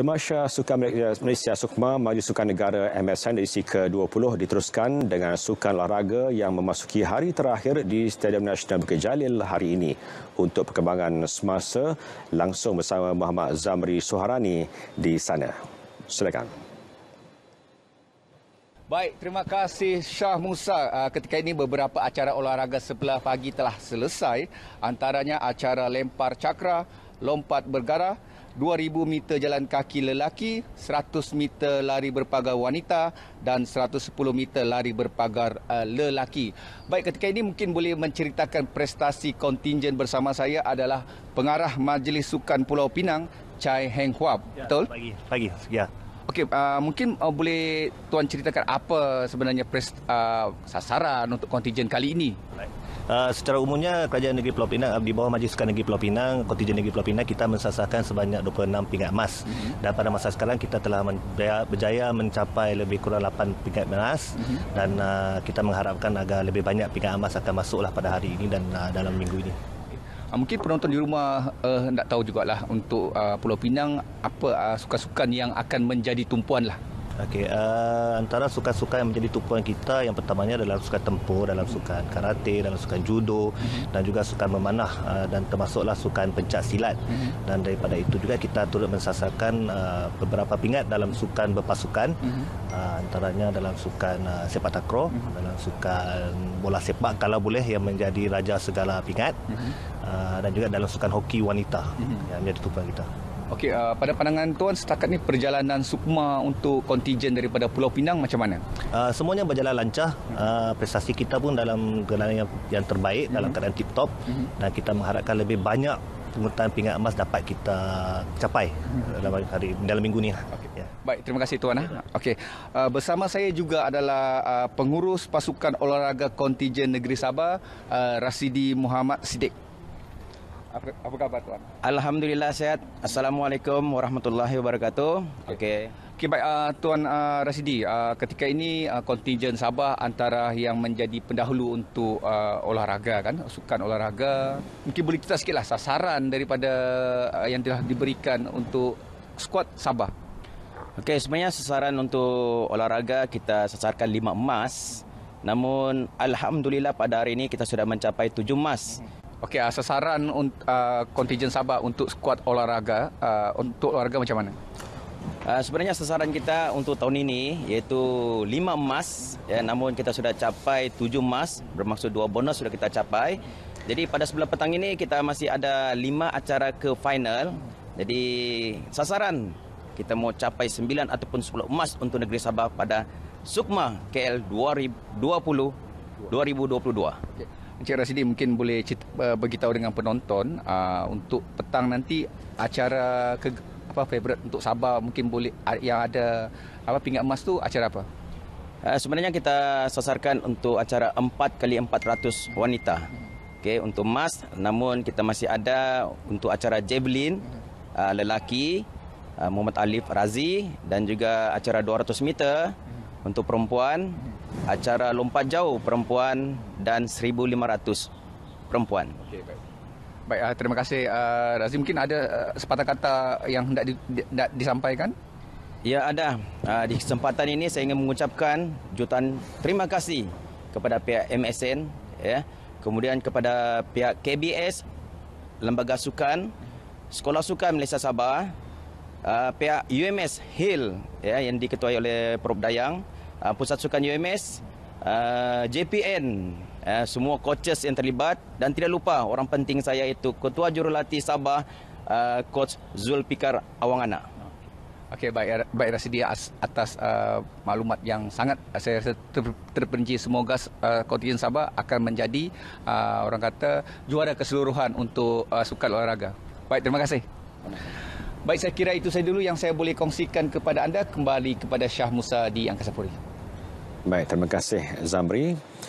Temasya Sukan eh, Malaysia Sukma majlis Sukan Negara MSN edisi ke-20 diteruskan dengan sukan olahraga yang memasuki hari terakhir di Stadium Nasional Bukit Jalil hari ini. Untuk perkembangan semasa, langsung bersama Muhammad Zamri Suharani di sana. Silakan. Baik, terima kasih Syah Musa. Ah, ketika ini beberapa acara olahraga sebelah pagi telah selesai. Antaranya acara lempar cakra, lompat bergarah, 2000 meter jalan kaki lelaki, 100 meter lari berpagar wanita dan 110 meter lari berpagar uh, lelaki. Baik ketika ini mungkin boleh menceritakan prestasi kontingen bersama saya adalah pengarah Majlis Sukan Pulau Pinang, Chai Heng Hua. Ya, Betul? Ya, pagi. Pagi. Ya. Okey, uh, mungkin uh, boleh tuan ceritakan apa sebenarnya prest, uh, sasaran untuk kontingen kali ini? Baik. Eh, secara umumnya Kerajaan Negeri Pulau Pinang di bawah Majlis Sukan Negeri Pulau Pinang, Kontijen Negeri Pulau Pinang kita mensasarkan sebanyak 26 pingat emas. Mm-hmm. Dan pada masa sekarang kita telah berjaya mencapai lebih kurang 8 pingat emas mm-hmm. dan uh, kita mengharapkan agar lebih banyak pingat emas akan masuklah pada hari ini dan uh, dalam minggu ini. Ah, mungkin penonton di rumah uh, nak tahu jugalah untuk uh, Pulau Pinang apa uh, sukan-sukan yang akan menjadi tumpuan lah Okey, uh, antara sukan-sukan yang menjadi tumpuan kita yang pertamanya adalah sukan tempur, dalam sukan karate, dalam sukan judo mm-hmm. dan juga sukan memanah uh, dan termasuklah sukan pencak silat. Mm-hmm. Dan daripada itu juga kita turut mensasarkan uh, beberapa pingat dalam sukan berpasukan. Mm-hmm. Uh, antaranya dalam sukan uh, sepak takraw, mm-hmm. dalam sukan bola sepak kalau boleh yang menjadi raja segala pingat. Mm-hmm. Uh, dan juga dalam sukan hoki wanita mm-hmm. yang menjadi tumpuan kita. Okey, uh, pada pandangan tuan setakat ni perjalanan Sukma untuk kontijen daripada Pulau Pinang macam mana? Uh, semuanya berjalan lancar. Hmm. Uh, prestasi kita pun dalam keadaan yang, yang terbaik mm-hmm. dalam keadaan tip top mm-hmm. dan kita mengharapkan lebih banyak pengutan pingat emas dapat kita capai hmm. dalam hari dalam minggu ni. Lah. Okay. Yeah. Baik, terima kasih tuan. Ah. Okey. Uh, bersama saya juga adalah uh, pengurus pasukan olahraga kontijen Negeri Sabah, uh, Rasidi Muhammad Siddiq. Apa, apa khabar tuan? Alhamdulillah sehat. Assalamualaikum warahmatullahi wabarakatuh. Okey. Okay. Okey baik uh, tuan uh, ah, Rasidi uh, ah, ketika ini uh, kontingen Sabah antara yang menjadi pendahulu untuk uh, olahraga kan sukan olahraga mungkin boleh kita sikitlah sasaran daripada uh, yang telah diberikan untuk skuad Sabah. Okey sebenarnya sasaran untuk olahraga kita sasarkan lima emas namun alhamdulillah pada hari ini kita sudah mencapai tujuh emas. Mm-hmm. Okey, uh, sasaran ah, kontijen Sabah untuk skuad olahraga uh, untuk olahraga macam mana? Uh, sebenarnya sasaran kita untuk tahun ini iaitu lima emas ya, namun kita sudah capai tujuh emas bermaksud dua bonus sudah kita capai. Jadi pada sebelah petang ini kita masih ada lima acara ke final. Jadi sasaran kita mau capai sembilan ataupun sepuluh emas untuk negeri Sabah pada Sukma KL 2020 2022. Okay. Encik Rasidi mungkin boleh cerita, uh, eh, beritahu dengan penonton uh, untuk petang nanti acara ke, apa favorite untuk Sabah mungkin boleh ah, yang ada apa pingat emas tu acara apa? Uh, sebenarnya kita sasarkan untuk acara 4 kali 400 wanita. Okey untuk emas namun kita masih ada untuk acara javelin uh, lelaki uh, Muhammad Alif Razi dan juga acara 200 meter untuk perempuan, acara lompat jauh perempuan dan 1500 perempuan. Okey, baik. Baik, ah, terima kasih uh, ah, Razim. Mungkin ada ah, sepatah kata yang hendak disampaikan? Ya, ada. di kesempatan ini saya ingin mengucapkan jutaan terima kasih kepada pihak MSN ya. Kemudian kepada pihak KBS Lembaga Sukan Sekolah Sukan Malaysia Sabah uh, pihak UMS Hill ya yang diketuai oleh Prof Dayang, uh, pusat sukan UMS, uh, ah, JPN, uh, ya, semua coaches yang terlibat dan tidak lupa orang penting saya itu ketua jurulatih Sabah uh, coach Pikar Awangana. Okey baik baik rasa atas uh, maklumat yang sangat saya rasa ter, terperinci semoga uh, kontingen Sabah akan menjadi uh, orang kata juara keseluruhan untuk uh, sukan olahraga. Baik Terima kasih. Baik, saya kira itu saya dulu yang saya boleh kongsikan kepada anda. Kembali kepada Syah Musa di Angkasa Puri. Baik, terima kasih Zamri.